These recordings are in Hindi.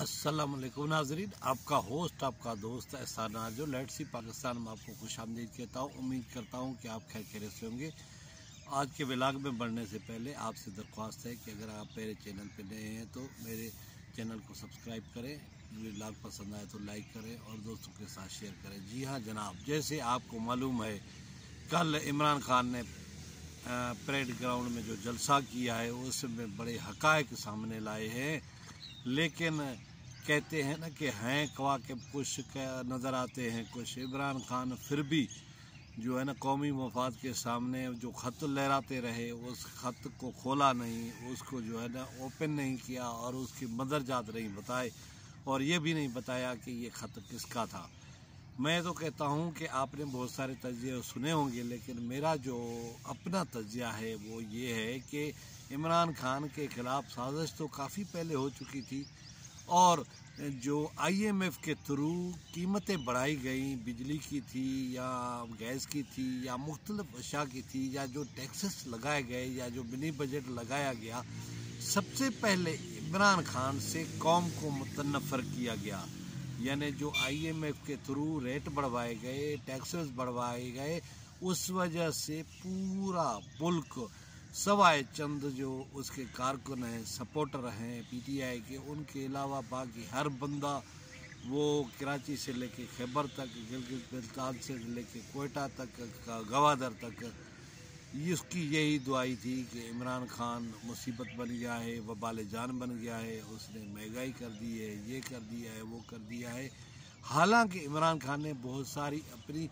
असलम नाजरीन आपका होस्ट आपका दोस्त एहसान जो लेट सी पाकिस्तान में आपको खुश आमदीद कहता हूँ उम्मीद करता हूँ कि आप खैर खैर से होंगे आज के ब्लाग में बढ़ने से पहले आपसे दरख्वास्त है कि अगर आप मेरे चैनल पर नए हैं तो मेरे चैनल को सब्सक्राइब करें ब्लाग पसंद आए तो लाइक करें और दोस्तों के साथ शेयर करें जी हाँ जनाब जैसे आपको मालूम है कल इमरान खान ने परेड ग्राउंड में जो जलसा किया है उसमें बड़े हकायक सामने लाए हैं लेकिन कहते हैं ना कि हैं कवा के कुछ नज़र आते हैं कुछ इमरान खान फिर भी जो है ना कौमी मफाद के सामने जो ख़त लहराते रहे उस ख़त को खोला नहीं उसको जो है ना ओपन नहीं किया और उसकी मदरजात नहीं बताए और ये भी नहीं बताया कि ये ख़त किसका था मैं तो कहता हूँ कि आपने बहुत सारे तजिए सुने होंगे लेकिन मेरा जो अपना तजिया है वो ये है कि इमरान खान के ख़िलाफ़ साजिश तो काफ़ी पहले हो चुकी थी और जो आईएमएफ के थ्रू कीमतें बढ़ाई गई बिजली की थी या गैस की थी या मुख्तलफ अशा की थी या जो टैक्सेस लगाए गए या जो मिनी बजट लगाया गया सबसे पहले इमरान खान से कौम को मुतनफ़र किया गया यानी जो आईएमएफ के थ्रू रेट बढ़वाए गए टैक्सेस बढ़वाए गए उस वजह से पूरा मुल्क सवाए चंद जो उसके कारकुन हैं सपोर्टर हैं पीटीआई के उनके अलावा बाकी हर बंदा वो कराची से लेके खैबर तक गिलगित बल्तान से लेके कोयटा तक गवादर तक इसकी यही दुआई थी कि इमरान खान मुसीबत बन गया है वबाल जान बन गया है उसने महंगाई कर दी है ये कर दिया है वो कर दिया है हालांकि इमरान खान ने बहुत सारी अपनी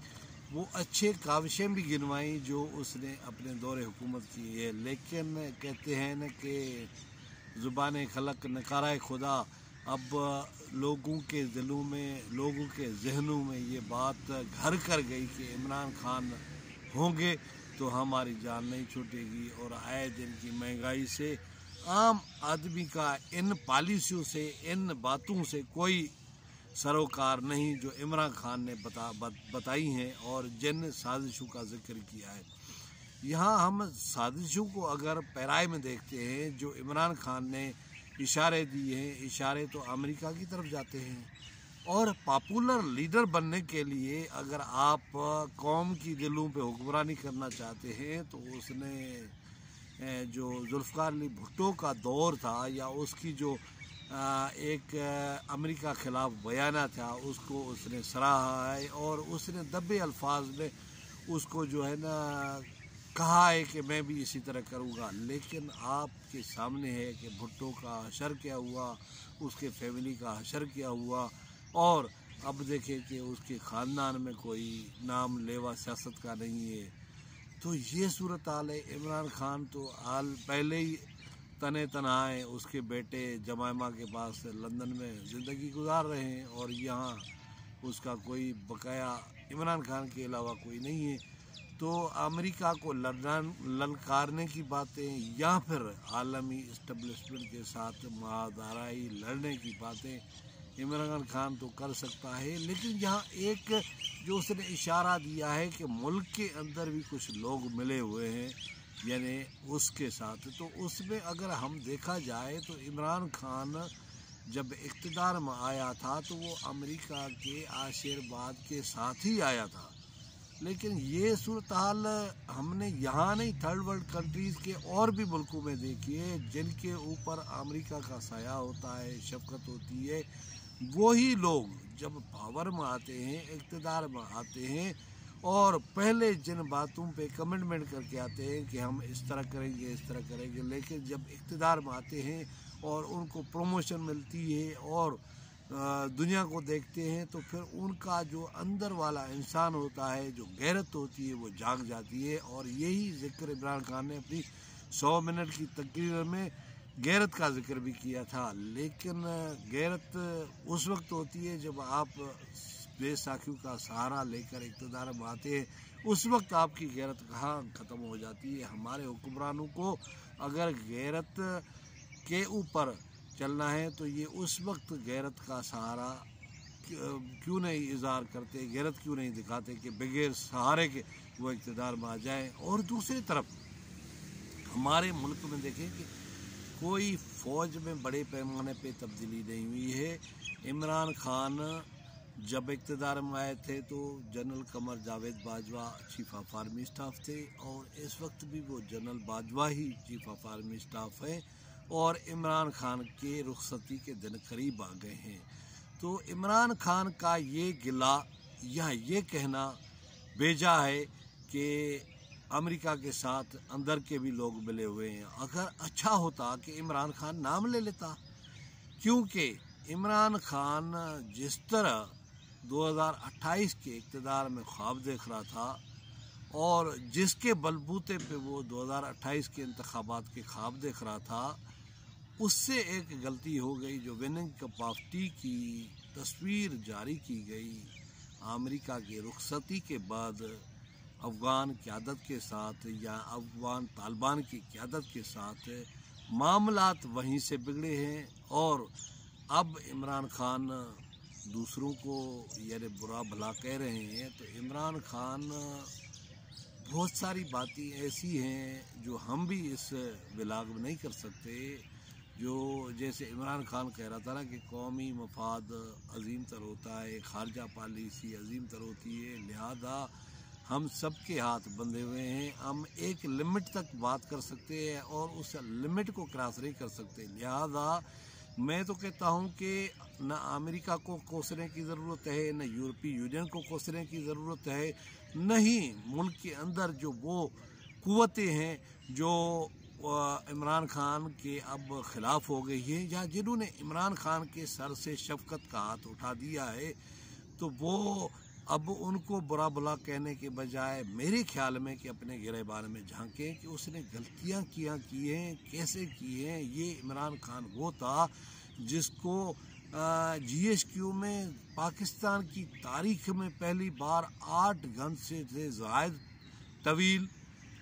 वो अच्छे काविशें भी गिनवाई जो उसने अपने दौर हुकूमत की है लेकिन कहते हैं न कि ज़ुबान खलक नकारा खुदा अब लोगों के दिलों में लोगों के जहनों में ये बात घर कर गई कि इमरान खान होंगे तो हमारी जान नहीं छूटेगी और आए दिन की महंगाई से आम आदमी का इन पॉलिसियों से इन बातों से कोई सरोकार नहीं जो इमरान खान ने बता बत, बताई हैं और जिन साजिशों का जिक्र किया है यहाँ हम साजिशों को अगर पैराए में देखते हैं जो इमरान खान ने इशारे दिए हैं इशारे तो अमेरिका की तरफ जाते हैं और पॉपुलर लीडर बनने के लिए अगर आप कौम की दिलों पे हुक्मरानी करना चाहते हैं तो उसने जो जुल्फ़ार अली भुट्टो का दौर था या उसकी जो एक अमेरिका ख़िलाफ़ बयाना था उसको उसने सराहा है और उसने दबे अल्फाज में उसको जो है ना कहा है कि मैं भी इसी तरह करूँगा लेकिन आपके सामने है कि भुट्टो का हशर क्या हुआ उसके फैमिली का हशर क्या हुआ और अब देखे कि उसके ख़ानदान में कोई नाम लेवा सियासत का नहीं है तो ये सूरत हाल है इमरान खान तो हाल पहले ही तने तनाए उसके बेटे जमायमा के पास लंदन में ज़िंदगी गुजार रहे हैं और यहाँ उसका कोई बकाया इमरान खान के अलावा कोई नहीं है तो अमेरिका को लड़न ललकारने की बातें या फिर आलमी इस्टबलिशमेंट के साथ महादाराई लड़ने की बातें इमरान खान तो कर सकता है लेकिन यहाँ एक जो उसने इशारा दिया है कि मुल्क के अंदर भी कुछ लोग मिले हुए हैं यानी उसके साथ तो उसमें अगर हम देखा जाए तो इमरान खान जब इकतदार में आया था तो वो अमेरिका के आशीर्वाद के साथ ही आया था लेकिन ये सूरत हाल हमने यहाँ नहीं थर्ड वर्ल्ड कंट्रीज़ के और भी मुल्कों में देखी है जिनके ऊपर अमेरिका का साया होता है शफकत होती है वही लोग जब पावर में आते हैं इकतदार में आते हैं और पहले जिन बातों पे कमिटमेंट करके आते हैं कि हम इस तरह करेंगे इस तरह करेंगे लेकिन जब इकतदार में आते हैं और उनको प्रमोशन मिलती है और दुनिया को देखते हैं तो फिर उनका जो अंदर वाला इंसान होता है जो गैरत होती है वो जाग जाती है और यही जिक्र इमरान खान ने अपनी सौ मिनट की तकरीर में गैरत का जिक्र भी किया था लेकिन गैरत उस वक्त होती है जब आप बेसाखियों का सहारा लेकर इकतदार में आते हैं उस वक्त आपकी गैरत कहाँ ख़त्म हो जाती है हमारे हुक्मरानों को अगर गैरत के ऊपर चलना है तो ये उस वक्त गैरत का सहारा क्यों नहीं इजहार करते गैरत क्यों नहीं दिखाते कि बगैर सहारे के वो इकतदार में आ जाएँ और दूसरी तरफ हमारे मुल्क में देखें कि कोई फौज में बड़े पैमाने पे तब्दीली नहीं हुई है इमरान खान जब इकतदार में आए थे तो general Qamar Javed Bajwa chief of army staff थे और इस वक्त भी वो जनरल बाजवा ही चीफ ऑफ आर्मी स्टाफ हैं और इमरान खान के रुखसती के दिन करीब आ गए हैं तो इमरान खान का ये गिला या ये कहना बेजा है कि अमेरिका के साथ अंदर के भी लोग मिले हुए हैं अगर अच्छा होता कि इमरान खान नाम ले लेता क्योंकि इमरान खान जिस तरह 2028 के इकतदार में ख्वाब देख रहा था और जिसके बलबूते पे वो 2028 के इंतबात के ख्वाब देख रहा था उससे एक गलती हो गई जो विनिंग कपाफ्टी की तस्वीर जारी की गई अमेरिका की रुखसती के बाद अफ़गान क्यादत के साथ या अफ़गान तालिबान की क्यादत के साथ मामला वहीं से बिगड़े हैं और अब इमरान खान दूसरों को यानी बुरा भला कह रहे हैं तो इमरान खान बहुत सारी बातें ऐसी हैं जो हम भी इस बिलाग में नहीं कर सकते जो जैसे इमरान खान कह रहा था ना कि कौमी मफाद अजीम तर होता है खारजा पॉलिसी अजीम तर होती है लिहाजा हम सबके हाथ बंधे हुए हैं हम एक लिमिट तक बात कर सकते हैं और उस लिमिट को क्रॉस नहीं कर सकते लिहाजा मैं तो कहता हूं कि न अमेरिका को कोसने की ज़रूरत है ना यूरोपीय यूनियन को कोसने की ज़रूरत है न ही मुल्क के अंदर जो वो कुतें हैं जो इमरान खान के अब ख़िलाफ़ हो गई है या जिन्होंने इमरान खान के सर से शफकत का हाथ उठा दिया है तो वो अब उनको बुरा बुला कहने के बजाय मेरे ख्याल में कि अपने गिरे बारे में झांकें कि उसने गलतियां किया की हैं कैसे की हैं ये इमरान खान वो था जिसको जीएसक्यू में पाकिस्तान की तारीख में पहली बार आठ घंटे से जायद तवील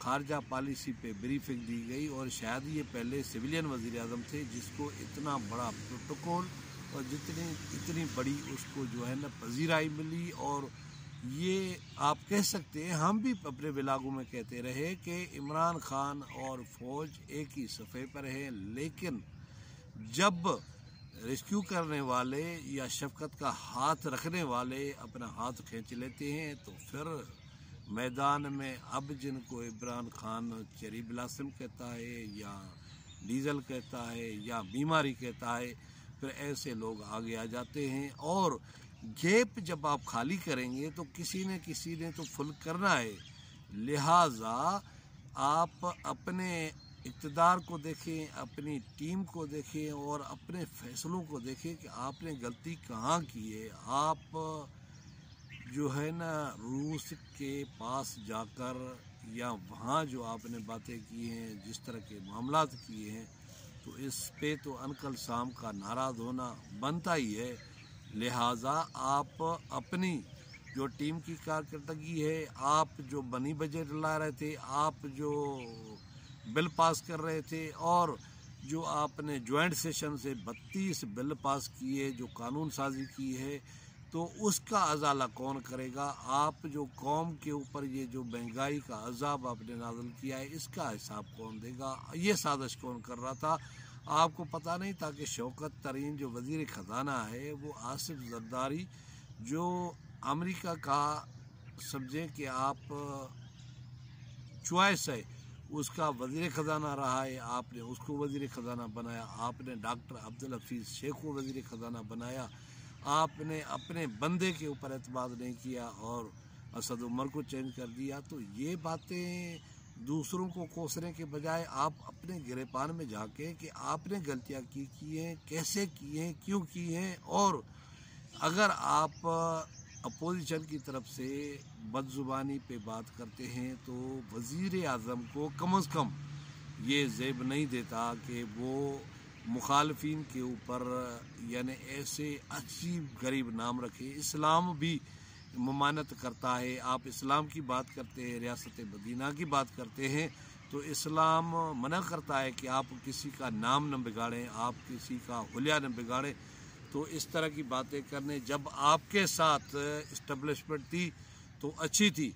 खारजा पॉलिसी पे ब्रीफिंग दी गई और शायद ये पहले सिविलियन वजीर अजम थे जिसको इतना बड़ा प्रोटोकॉल और जितने इतनी बड़ी उसको जो है ना पजीराई मिली और ये आप कह सकते हैं हम भी अपने बिलागों में कहते रहे कि इमरान खान और फौज एक ही सफ़े पर है लेकिन जब रेस्क्यू करने वाले या शफकत का हाथ रखने वाले अपना हाथ खींच लेते हैं तो फिर मैदान में अब जिनको इमरान खान चेरी ब्लासम कहता है या डीजल कहता है या बीमारी कहता है फिर ऐसे लोग आगे आ जाते हैं और गेप जब आप खाली करेंगे तो किसी न किसी ने तो फुल करना है लिहाजा आप अपने इकतदार को देखें अपनी टीम को देखें और अपने फैसलों को देखें कि आपने गलती कहाँ की है आप जो है ना रूस के पास जाकर या वहाँ जो आपने बातें की हैं जिस तरह के मामला किए हैं तो इस पे तो अनकल शाम का नाराज़ होना बनता ही है लिहाजा आप अपनी जो टीम की कारकर्दगी है आप जो बनी बजट ला रहे थे आप जो बिल पास कर रहे थे और जो आपने जॉइंट सेशन से 32 बिल पास किए जो कानून साजी की है तो उसका अजाला कौन करेगा आप जो कौम के ऊपर ये जो महंगाई का अजाब आपने नाजल किया है इसका हिसाब कौन देगा ये साजिश कौन कर रहा था आपको पता नहीं था कि शौकत तरीन जो वजीर ख़जाना है वो आसिफ जरदारी जो अमेरिका का समझें कि आप चॉइस है उसका वजीर ख़जाना रहा है आपने उसको वजीर ख़जाना बनाया आपने डॉक्टर अब्दुल हफीज़ शेख को वजीर ख़जाना बनाया आपने अपने बंदे के ऊपर एतबाद नहीं किया और असद उमर को चेंज कर दिया तो ये बातें दूसरों को कोसने के बजाय आप अपने गिरफ्तार में जाके कि आपने गलतियाँ की की हैं कैसे की हैं क्यों की हैं और अगर आप अपोजिशन की तरफ से बदजुबानी पे बात करते हैं तो वज़ी अजम को कम अज़ कम ये जेब नहीं देता कि वो मुखालफी के ऊपर यानि ऐसे अजीब गरीब नाम रखे इस्लाम भी ममानत करता है आप इस्लाम की बात करते हैं रियासत मदीना की बात करते हैं तो इस्लाम मना करता है कि आप किसी का नाम न बिगाड़ें आप किसी का हलिया न बिगाड़ें तो इस तरह की बातें करने जब आपके साथ इस्टबलिशमेंट थी तो अच्छी थी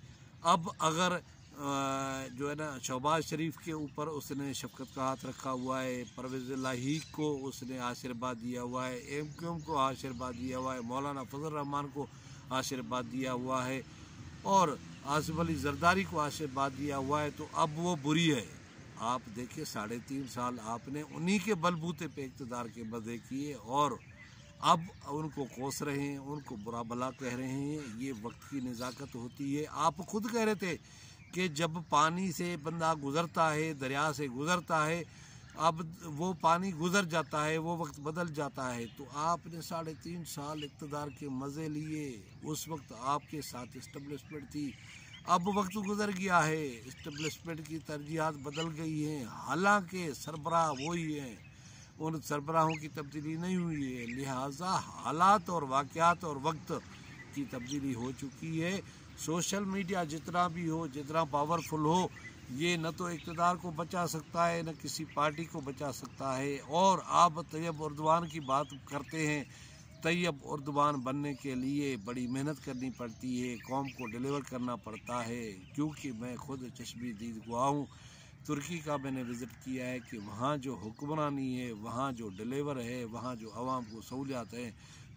अब अगर जो है ना शहबाज शरीफ के ऊपर उसने शफकत का हाथ रखा हुआ है परवेज़ लाहीक को उसने आशीर्वाद दिया हुआ है एम क्यू एम को आशीर्वाद दिया हुआ है मौलाना फजल रहमान को आशीर्वाद दिया हुआ है और आसिफ अली जरदारी को आशीर्वाद दिया हुआ है तो अब वो बुरी है आप देखिए साढ़े तीन साल आपने उन्हीं के बलबूते पे इकतदार के मजे किए और अब उनको कोस रहे हैं उनको बुरा भला कह रहे हैं ये वक्त की नज़ाकत होती है आप खुद कह रहे थे कि जब पानी से बंदा गुज़रता है दरिया से गुज़रता है अब वो पानी गुज़र जाता है वो वक्त बदल जाता है तो आपने साढ़े तीन साल इकतदार के मज़े लिए उस वक्त आपके साथ इस्टबलिशमेंट थी अब वक्त गुजर गया है इस्टबलिशमेंट की तरजीहत बदल गई हैं हालांकि सरबराह वही हैं उन सरबराहों की तब्दीली नहीं हुई है लिहाजा हालात और वाक़ात और वक्त की तब्दीली हो चुकी है सोशल मीडिया जितना भी हो जितना पावरफुल हो ये न तो इकतदार को बचा सकता है न किसी पार्टी को बचा सकता है और आप तैयब उर्दवान की बात करते हैं तैयब उर्दवान बनने के लिए बड़ी मेहनत करनी पड़ती है कौम को डिलीवर करना पड़ता है क्योंकि मैं खुद चश्मी दीद हुआ हूँ तुर्की का मैंने विज़िट किया है कि वहाँ जो हुक्मरानी है वहाँ जो डिलीवर है वहाँ जो आवाम को सहूलियात हैं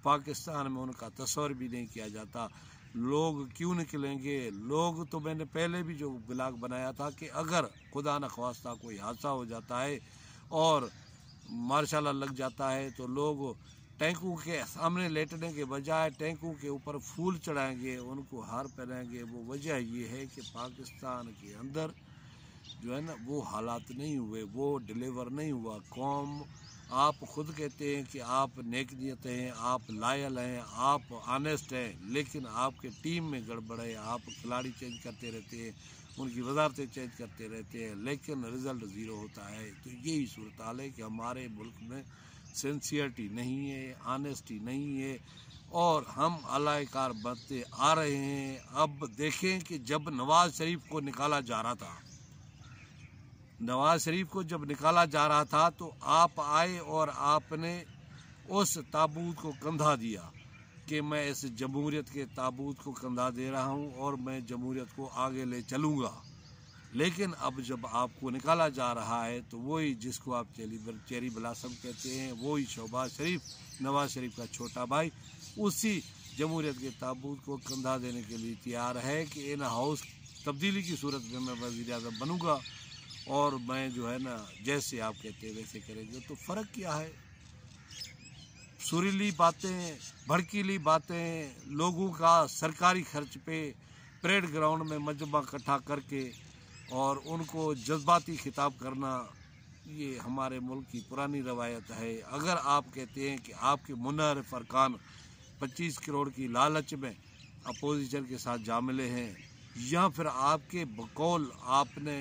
पाकिस्तान में उनका तस्वर भी नहीं किया जाता लोग क्यों निकलेंगे लोग तो मैंने पहले भी जो ब्लाग बनाया था कि अगर खुदा न खास्ता कोई हादसा हो जाता है और मार्शाला लग जाता है तो लोग टैंकों के सामने लेटने के बजाय टैंकों के ऊपर फूल चढ़ाएंगे उनको हार पहनाएंगे वो वजह ये है कि पाकिस्तान के अंदर जो है ना वो हालात नहीं हुए वो डिलीवर नहीं हुआ कौम आप खुद कहते हैं कि आप नेक नियत हैं आप लायल हैं आप आनेस्ट हैं लेकिन आपके टीम में गड़बड़ है आप खिलाड़ी चेंज करते रहते हैं उनकी वजारतें चेंज करते रहते हैं लेकिन रिज़ल्ट ज़ीरो होता है तो यही सूरत हाल है कि हमारे मुल्क में सेंसियरटी नहीं है आनेस्टी नहीं है और हम अलाकार बनते आ रहे हैं अब देखें कि जब नवाज़ शरीफ को निकाला जा रहा था नवाज शरीफ को जब निकाला जा रहा था तो आप आए और आपने उस ताबूत को कंधा दिया कि मैं इस जमहूरियत के ताबूत को कंधा दे रहा हूं और मैं जमहूरियत को आगे ले चलूंगा लेकिन अब जब आपको निकाला जा रहा है तो वही जिसको आप चेरी चेरी बलासम कहते हैं वही शहबाज़ शरीफ नवाज शरीफ का छोटा भाई उसी जमहूरियत के ताबूत को कंधा देने के लिए तैयार है कि इन हाउस तब्दीली की सूरत में मैं वजी अजम बनूँगा और मैं जो है ना जैसे आप कहते हैं वैसे करेंगे तो फ़र्क क्या है सुरीली बातें भड़कीली बातें लोगों का सरकारी खर्च पे परेड ग्राउंड में मजमा इकट्ठा करके और उनको जज्बाती खिताब करना ये हमारे मुल्क की पुरानी रवायत है अगर आप कहते हैं कि आपके मुनर फरकान 25 करोड़ की लालच में अपोजिशन के साथ जा मिले हैं या फिर आपके बकौल आपने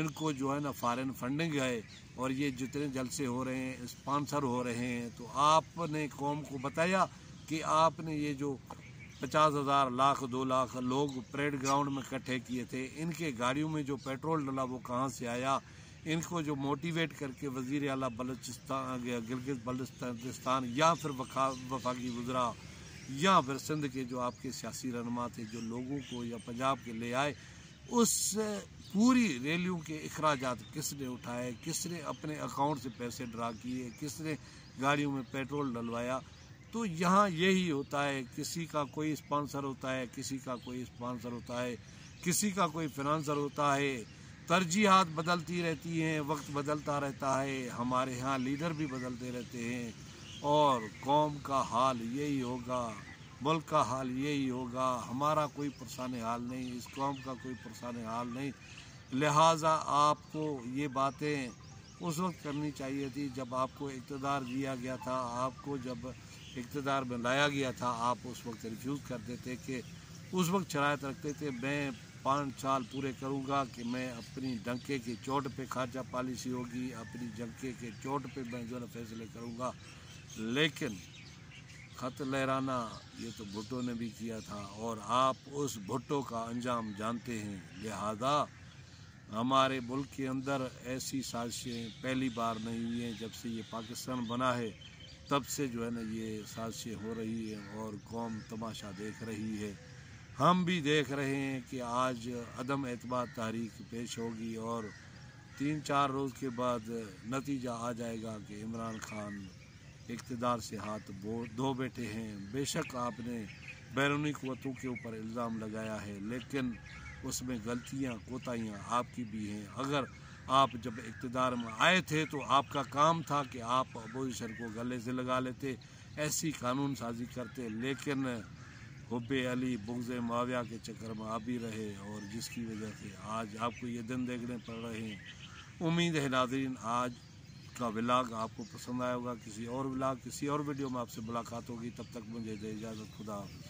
इनको जो है ना फॉरेन फंडिंग है और ये जितने जलसे हो रहे हैं स्पॉन्सर हो रहे हैं तो आपने कौम को बताया कि आपने ये जो पचास हज़ार लाख दो लाख लोग परेड ग्राउंड में इकट्ठे किए थे इनके गाड़ियों में जो पेट्रोल डला वो कहाँ से आया इनको जो मोटिवेट करके वजीर अला बलोचिस्तान गिलगित बलोचिस्तान या फिर वफाकी गुज़रा या फिर सिंध के जो आपके सियासी रहनमा थे जो लोगों को या पंजाब के ले आए उस पूरी रैलियों के अखराज किसने उठाए किसने अपने अकाउंट से पैसे ड्रा किए किसने गाड़ियों में पेट्रोल डलवाया तो यहाँ यही होता है किसी का कोई स्पॉन्सर होता है किसी का कोई स्पॉन्सर होता है किसी का कोई फिनंसर होता है तरजीहत बदलती रहती हैं वक्त बदलता रहता है हमारे यहाँ लीडर भी बदलते रहते हैं और कौम का हाल यही होगा मुल्क का हाल यही होगा हमारा कोई परेशान हाल नहीं इस कौम का कोई परेशान हाल नहीं लिहाजा आपको ये बातें उस वक्त करनी चाहिए थी जब आपको इकतदार दिया गया था आपको जब इकतदार में लाया गया था आप उस वक्त रिफ्यूज़ करते थे कि उस वक्त शरात रखते थे मैं पाँच साल पूरे करूँगा कि मैं अपनी डंके की चोट पे खर्चा पॉलिसी होगी अपनी डंके के चोट पे मैं जो है फैसले करूँगा लेकिन ख़त लहराना ये तो भुट्टो ने भी किया था और आप उस भुट्टो का अंजाम जानते हैं लिहाजा हमारे मुल्क के अंदर ऐसी साजिशें पहली बार नहीं हुई हैं जब से ये पाकिस्तान बना है तब से जो है ना ये साजिशें हो रही हैं और कौम तमाशा देख रही है हम भी देख रहे हैं कि आज अदम एतबार तहरीक पेश होगी और तीन चार रोज़ के बाद नतीजा आ जाएगा कि इमरान खान इकतदार से हाथ धो बैठे हैं बेशक आपने बैरूनी क़वतों के ऊपर इल्ज़ाम लगाया है लेकिन उसमें गलतियाँ कोताहियाँ आपकी भी हैं अगर आप जब इकतदार में आए थे तो आपका काम था कि आप अपोजिशन को गले से लगा लेते ऐसी कानून साजी करते लेकिन हब अली बुगज़ माविया के चक्कर में आ भी रहे और जिसकी वजह से आज आपको ये दिन देखने पड़ रहे हैं उम्मीद है नाजरीन आज का ब्लाग आपको पसंद आया होगा किसी और ब्लाग किसी और वीडियो में आपसे मुलाकात होगी तब तक मुझे दे इजाज़त खुदा हाफिज़